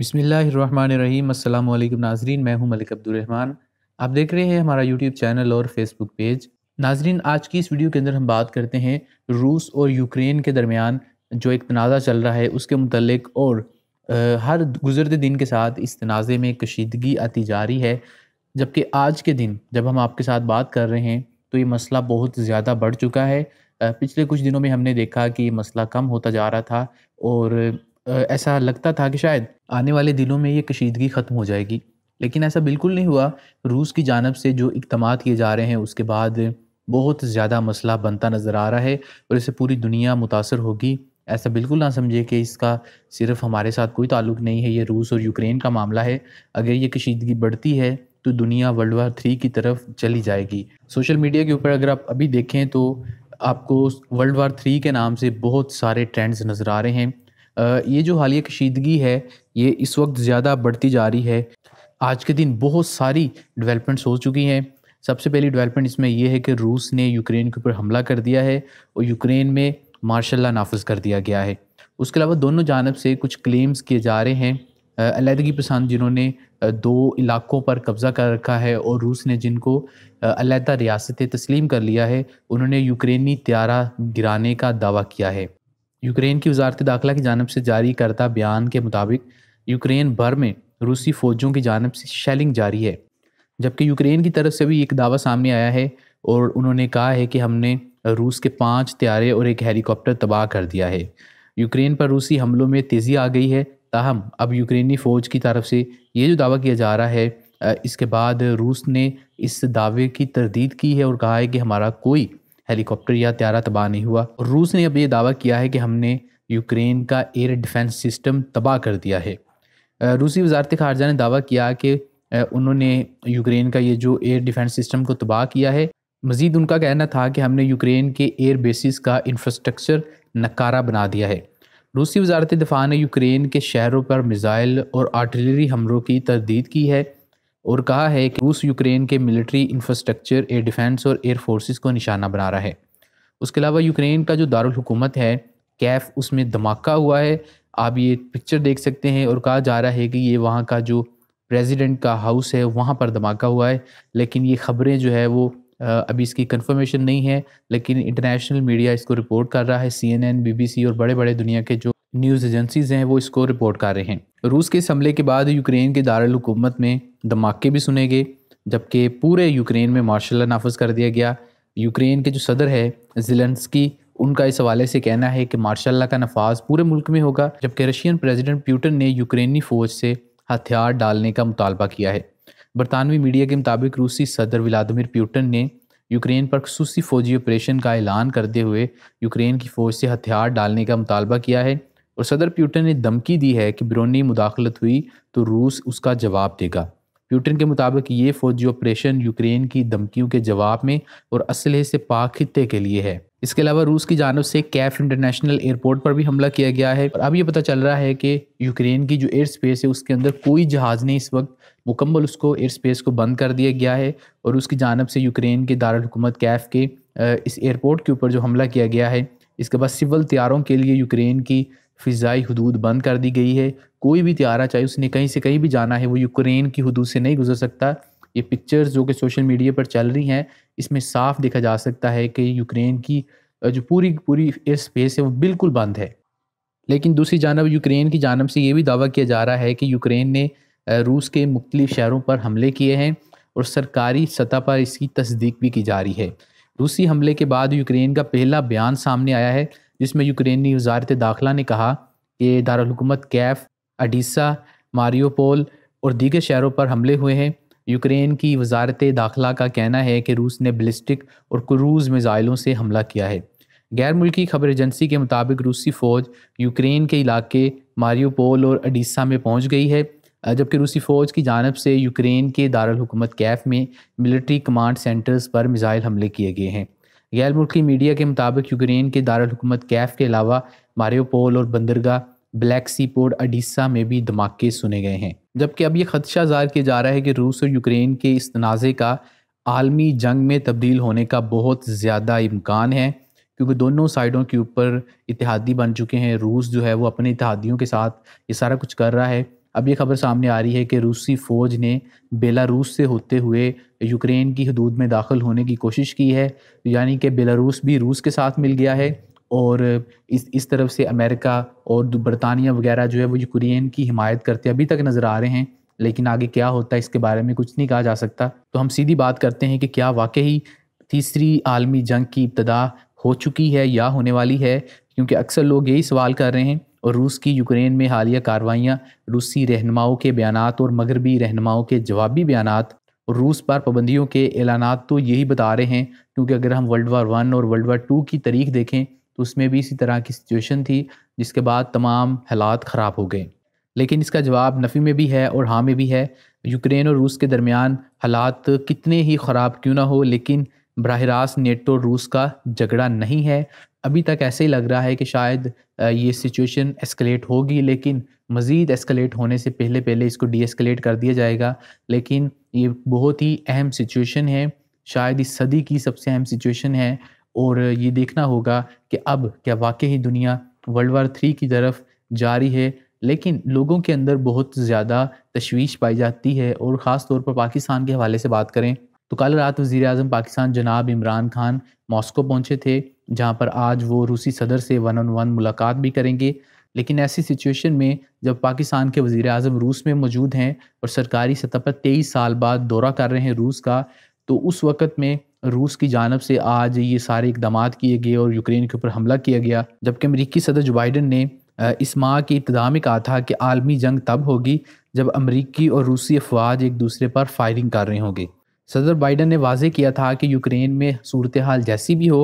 बसमिल अल्लाम नाजरीन मैं हूं मलिक अब्दुलरहमान आप देख रहे हैं हमारा यूट्यूब चैनल और फेसबुक पेज नाजरीन आज की इस वीडियो के अंदर हम बात करते हैं रूस और यूक्रेन के दरमियान जो एक तनाज़ा चल रहा है उसके मतलब और आ, हर गुजरते दिन के साथ इस तनाज़े में कशीदगी आती जा रही है जबकि आज के दिन जब हम आपके साथ बात कर रहे हैं तो ये मसला बहुत ज़्यादा बढ़ चुका है पिछले कुछ दिनों में हमने देखा कि ये मसला कम होता जा रहा था और ऐसा लगता था कि शायद आने वाले दिनों में ये कशीदगी ख़त्म हो जाएगी लेकिन ऐसा बिल्कुल नहीं हुआ रूस की जानब से जो इकदाम किए जा रहे हैं उसके बाद बहुत ज़्यादा मसला बनता नज़र आ रहा है और इससे पूरी दुनिया मुतासर होगी ऐसा बिल्कुल ना समझे कि इसका सिर्फ हमारे साथ कोई ताल्लुक नहीं है ये रूस और यूक्रेन का मामला है अगर ये कशीदगी बढ़ती है तो दुनिया वर्ल्ड वार थ्री की तरफ चली जाएगी सोशल मीडिया के ऊपर अगर आप अभी देखें तो आपको वर्ल्ड वार थ्री के नाम से बहुत सारे ट्रेंड्स नज़र आ रहे हैं ये जो हालिया कशीदगी है ये इस वक्त ज़्यादा बढ़ती जा रही है आज के दिन बहुत सारी डेवलपमेंट्स हो चुकी हैं सबसे पहली डेवलपमेंट इसमें यह है कि रूस ने यूक्रेन के ऊपर हमला कर दिया है और यूक्रेन में मार्शल ला नाफज कर दिया गया है उसके अलावा दोनों जानब से कुछ क्लेम्स किए जा रहे हैं अलीहदगी पसंद जिन्होंने दो इलाकों पर कब्ज़ा कर रखा है और रूस ने जिनको अलहदा रियासतें तस्लीम कर लिया है उन्होंने यूक्रेनी त्यारा गिराने का दावा किया है यूक्रेन की वजारत दाखिला की जानब से जारी करता बयान के मुताबिक यूक्रेन भर में रूसी फौजों की जानब से शेलिंग जारी है जबकि यूक्रेन की तरफ से भी एक दावा सामने आया है और उन्होंने कहा है कि हमने रूस के पाँच त्यारे और एक हेलीकॉप्टर तबाह कर दिया है यूक्रेन पर रूसी हमलों में तेज़ी आ गई है ताहम अब यूक्रेनी फ़ौज की तरफ से ये जो दावा किया जा रहा है इसके बाद रूस ने इस दावे की तरदीद की है और कहा है कि हमारा कोई हेलीकॉप्टर या त्यारा तबाह नहीं हुआ और रूस ने अब ये दावा किया है कि हमने यूक्रेन का एयर डिफेंस सिस्टम तबाह कर दिया है रूसी वजारत खारजा ने दावा किया कि उन्होंने यूक्रेन का ये जो एयर डिफेंस सिस्टम को तबाह किया है मज़ीद उनका कहना था कि हमने यूक्रेन के एयर बेसिस का इंफ्रास्ट्रक्चर नकारा बना दिया है रूसी वजारत दफा ने यूक्रेन के शहरों पर मिज़ाइल और आर्टिलरी हमलों की तरदीद की है और कहा है कि रूस यूक्रेन के मिलिट्री इंफ्रास्ट्रक्चर एयर डिफेंस और एयर फोर्सेस को निशाना बना रहा है उसके अलावा यूक्रेन का जो दारकूमत है कैफ उसमें धमाका हुआ है आप ये पिक्चर देख सकते हैं और कहा जा रहा है कि ये वहाँ का जो प्रेसिडेंट का हाउस है वहाँ पर धमाका हुआ है लेकिन ये खबरें जो है वो अभी इसकी कंफर्मेशन नहीं है लेकिन इंटरनेशनल मीडिया इसको रिपोर्ट कर रहा है सीएनएन बीबीसी और बड़े बड़े दुनिया के जो न्यूज़ एजेंसीज़ हैं वो इसको रिपोर्ट कर रहे हैं रूस के इस हमले के बाद यूक्रेन के दारकूमत में धमाके भी सुने गए जबकि पूरे यूक्रेन में मार्शल नाफज कर दिया गया यूक्रेन के जो सदर है जिलेंसकी उनका इस हवाले से कहना है कि मार्शल का नफाज पूरे मुल्क में होगा जबकि रशियन प्रेसिडेंट प्यूटन ने यूक्रेनी फौज से हथियार डालने का मुतालबा किया है बरतानवी मीडिया के मुताबिक रूसी सदर व्लादिमिर प्यूटन ने यूक्रेन पर खसूसी फौजी ऑपरेशन का ऐलान करते हुए यूक्रेन की फौज से हथियार डालने का मुतालबा किया है और सदर प्यूटन ने धमकी दी है कि बिरोनी मुदाखलत हुई तो रूस उसका जवाब देगा प्यूटिन के मुताबिक ये फौजी ऑपरेशन यूक्रेन की धमकियों के जवाब में और असलहे से पाक खत्े के लिए है इसके अलावा रूस की जानब से कैफ इंटरनेशनल एयरपोर्ट पर भी हमला किया गया है और अब ये पता चल रहा है कि यूक्रेन की जो एयर स्पेस है उसके अंदर कोई जहाज़ नहीं इस वक्त मुकम्मल उसको एयर स्पेस को बंद कर दिया गया है और उसकी जानब से यूक्रेन के दारकूमत कैफ के इस एयरपोर्ट के ऊपर जो हमला किया गया है इसके बाद सिविल तैयारों के लिए यूक्रेन की फ़िज़ाई हदूद बंद कर दी गई है कोई भी त्यारा चाहे उसने कहीं से कहीं भी जाना है वो यूक्रेन की हदूद से नहीं गुजर सकता ये पिक्चर्स जो कि सोशल मीडिया पर चल रही हैं इसमें साफ देखा जा सकता है कि यूक्रेन की जो पूरी पूरी एयर स्पेस है वो बिल्कुल बंद है लेकिन दूसरी जानब यूक्रेन की जानब से ये भी दावा किया जा रहा है कि यूक्रेन ने रूस के मुख्तलिफ शहरों पर हमले किए हैं और सरकारी सतह पर इसकी तस्दीक भी की जा रही है रूसी हमले के बाद यूक्रेन का पहला बयान सामने आया है जिसमें यूक्रेनी वजारत दाखिला ने कहा कि दारकूमत कैफ अडीसा मारियोपोल और दीगर शहरों पर हमले हुए हैं यूक्रेन की वजारत दाखिला का कहना है कि रूस ने बलिस्टिक और क्रूज़ मिज़ाइलों से हमला किया है गैर मुल्की खबर एजेंसी के मुताबिक रूसी फ़ौज यूक्रेन के इलाके मारियोपोल और अडीसा में पहुंच गई है जबकि रूसी फ़ौज की जानब से यूक्रेन के दारकूमत कैफ में मिलिट्री कमांड सेंटर्स पर मिज़ाइल हमले किए गए हैं गैर मुल्की मीडिया के मुताबिक यूक्रेन के दारकूमत कैफ के अलावा मारियोपोल और बंदरगाह ब्लैक सी पोर्ट अडीसा में भी धमाके सुने गए हैं जबकि अब ये खदशा ज़ाहिर किया जा रहा है कि रूस और यूक्रेन के इस तनाज़े का आलमी जंग में तब्दील होने का बहुत ज़्यादा इम्कान है क्योंकि दोनों साइडों के ऊपर इतिहादी बन चुके हैं रूस जो है वो अपने इतिहादियों के साथ ये सारा कुछ कर रहा है अब ये खबर सामने आ रही है कि रूसी फौज ने बेलारूस से होते हुए यूक्रेन की हदूद में दाखिल होने की कोशिश की है यानी कि बेलारूस भी रूस के साथ मिल गया है और इस इस तरफ से अमेरिका और बरतानिया वगैरह जो है वो यूक्रेन की हिमायत करते अभी तक नज़र आ रहे हैं लेकिन आगे क्या होता है इसके बारे में कुछ नहीं कहा जा सकता तो हम सीधी बात करते हैं कि क्या वाकई तीसरी आलमी जंग की इब्तदा हो चुकी है या होने वाली है क्योंकि अक्सर लोग यही सवाल कर रहे हैं और रूस की यूक्रेन में हालिया कार्रवाइयाँ रूसी रहनुमाओं के बयान और मगरबी रहनुमाओं के जवाबी बयान और रूस पर पाबंदियों के ऐलान तो यही बता रहे हैं क्योंकि अगर हम वर्ल्ड वार वन और वर्ल्ड वार टू की तारीख देखें तो उसमें भी इसी तरह की सिचुएशन थी जिसके बाद तमाम हालात ख़राब हो गए लेकिन इसका जवाब नफ़ी में भी है और हाँ में भी है यूक्रेन और रूस के दरमियान हालात कितने ही ख़राब क्यों ना हो लेकिन बरह रास्त नेटो रूस का झगड़ा नहीं है अभी तक ऐसे ही लग रहा है कि शायद ये सिचुएशन एस्केलेट होगी लेकिन मज़ीद एस्केलेट होने से पहले पहले इसको डी एस्केलेट कर दिया जाएगा लेकिन ये बहुत ही अहम सिचुएशन है शायद इस सदी की सबसे अहम सिचुएशन है और ये देखना होगा कि अब क्या वाकई ही दुनिया वर्ल्ड वार थ्री की तरफ जारी है लेकिन लोगों के अंदर बहुत ज़्यादा तशवीश पाई जाती है और ख़ास तौर पर पाकिस्तान के हवाले से बात करें तो कल रात वज़ी अजम पाकिस्तान जनाब इमरान खान मॉस्को पहुँचे थे जहां पर आज वो रूसी सदर से वन ऑन वन मुलाकात भी करेंगे लेकिन ऐसी सिचुएशन में जब पाकिस्तान के वजीर अजम रूस में मौजूद हैं और सरकारी सतह पर तेईस साल बाद दौरा कर रहे हैं रूस का तो उस वक़्त में रूस की जानब से आज ये सारे इकदाम किए गए और यूक्रेन के ऊपर हमला किया गया जबकि अमरीकी सदर जो बाइडन ने इस माह की इब्तदा में कहा था कि आलमी जंग तब होगी जब अमरीकी और रूसी अफवाज एक दूसरे पर फायरिंग कर रहे होंगे सदर बाइडन ने वाजे किया था कि यूक्रेन में सूरत हाल जैसी भी हो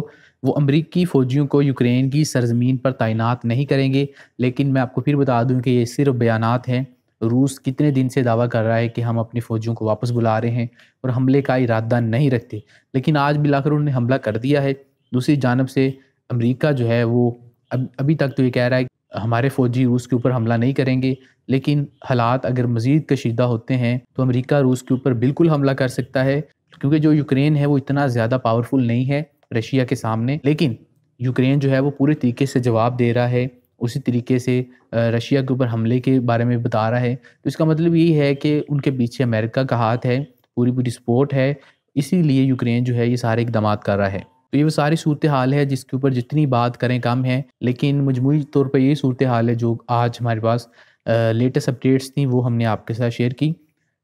वो अमरीकी फ़ौजियों को यूक्रेन की सरजमीन पर तैनात नहीं करेंगे लेकिन मैं आपको फिर बता दूं कि ये सिर्फ बयान हैं रूस कितने दिन से दावा कर रहा है कि हम अपने फ़ौजियों को वापस बुला रहे हैं और हमले का इरादा नहीं रखते लेकिन आज मिलाकर उन्होंने हमला कर दिया है दूसरी जानब से अमरीका जो है वो अब अभी तक तो ये कह रहा है हमारे फ़ौजी रूस के ऊपर हमला नहीं करेंगे लेकिन हालात अगर मज़ीद कशीदा होते हैं तो अमेरिका रूस के ऊपर बिल्कुल हमला कर सकता है क्योंकि जो यूक्रेन है वो इतना ज़्यादा पावरफुल नहीं है रशिया के सामने लेकिन यूक्रेन जो है वो पूरे तरीके से जवाब दे रहा है उसी तरीके से रशिया के ऊपर हमले के बारे में बता रहा है तो इसका मतलब यही है कि उनके पीछे अमेरिका का हाथ है पूरी पूरी सपोर्ट है इसीलिए यूक्रेन जो है ये सारे इकदाम कर रहा है तो ये वो सारी सूरत हाल है जिसके ऊपर जितनी बात करें कम है लेकिन मजमू तौर पर यही सूरत हाल है जो आज हमारे पास लेटेस्ट अपडेट्स थी वो हमने आपके साथ शेयर की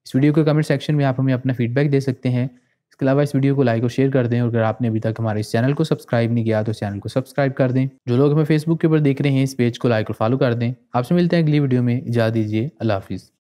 इस वीडियो के कमेंट सेक्शन में आप हमें अपना फीडबैक दे सकते हैं इसके अलावा इस वीडियो को लाइक और शेयर कर दें और अगर आपने अभी तक हमारे इस चैनल को सब्सक्राइब नहीं किया तो चैनल को सब्सक्राइब कर दें जो लोग हमें फेसबुक के ऊपर देख रहे हैं इस पेज को लाइक और फॉलो कर दें आपसे मिलते हैं अगली वीडियो में इजाज़ दीजिए अल्लाह हाफिज़